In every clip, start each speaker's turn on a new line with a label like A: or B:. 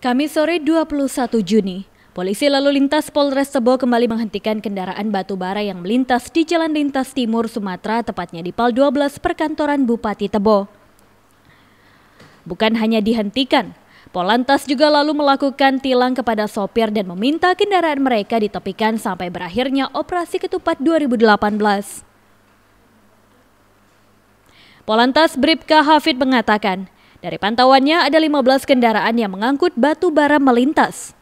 A: Kami sore 21 Juni, polisi lalu lintas Polres Tebo kembali menghentikan kendaraan batu bara yang melintas di Jalan Lintas Timur Sumatera, tepatnya di Pal 12 perkantoran Bupati Tebo. Bukan hanya dihentikan, Polantas juga lalu melakukan tilang kepada sopir dan meminta kendaraan mereka ditepikan sampai berakhirnya operasi ketupat 2018. Polantas Bripka Hafid mengatakan, dari pantauannya ada 15 kendaraan yang mengangkut batu bara melintas.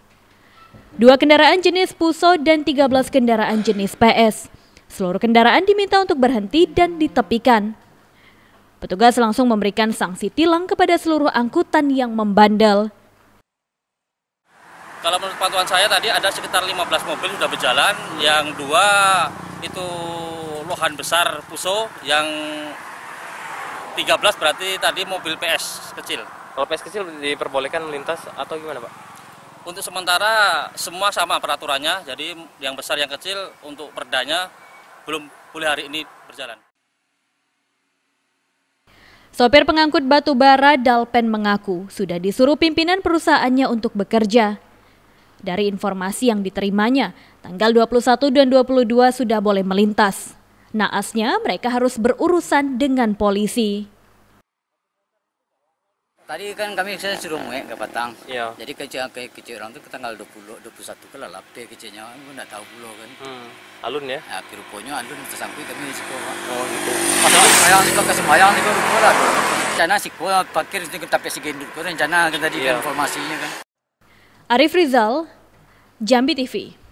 A: Dua kendaraan jenis Puso dan 13 kendaraan jenis PS. Seluruh kendaraan diminta untuk berhenti dan ditepikan. Petugas langsung memberikan sanksi tilang kepada seluruh angkutan yang membandel.
B: Kalau menurut pantauan saya tadi ada sekitar 15 mobil sudah berjalan, yang dua itu lohan besar Puso, yang 13 berarti tadi mobil PS kecil. Kalau PS kecil diperbolehkan melintas atau gimana, Pak? Untuk sementara semua sama peraturannya. Jadi yang besar yang kecil untuk perdanya belum boleh hari ini berjalan.
A: Sopir pengangkut batu bara Dalpen mengaku sudah disuruh pimpinan perusahaannya untuk bekerja. Dari informasi yang diterimanya, tanggal 21 dan 22 sudah boleh melintas. Naasnya mereka harus berurusan dengan polisi.
B: Tadi kan kami saya suruh ngek ke Batang. Iya. Jadi kecil ke kecil orang itu ke tanggal 20 21 ke lah deh kecilnya. Aku enggak tahu pulau kan. Hmm. Alun ya. Nah, rupanya alun tersangkut kami siko. Oh gitu. Pasal saya siko ke semayang siko rupa lah. Rencana siko parkir itu kita pesi gendut. Rencana kan tadi kan iya. kan informasinya kan.
A: Arif Rizal, Jambi TV.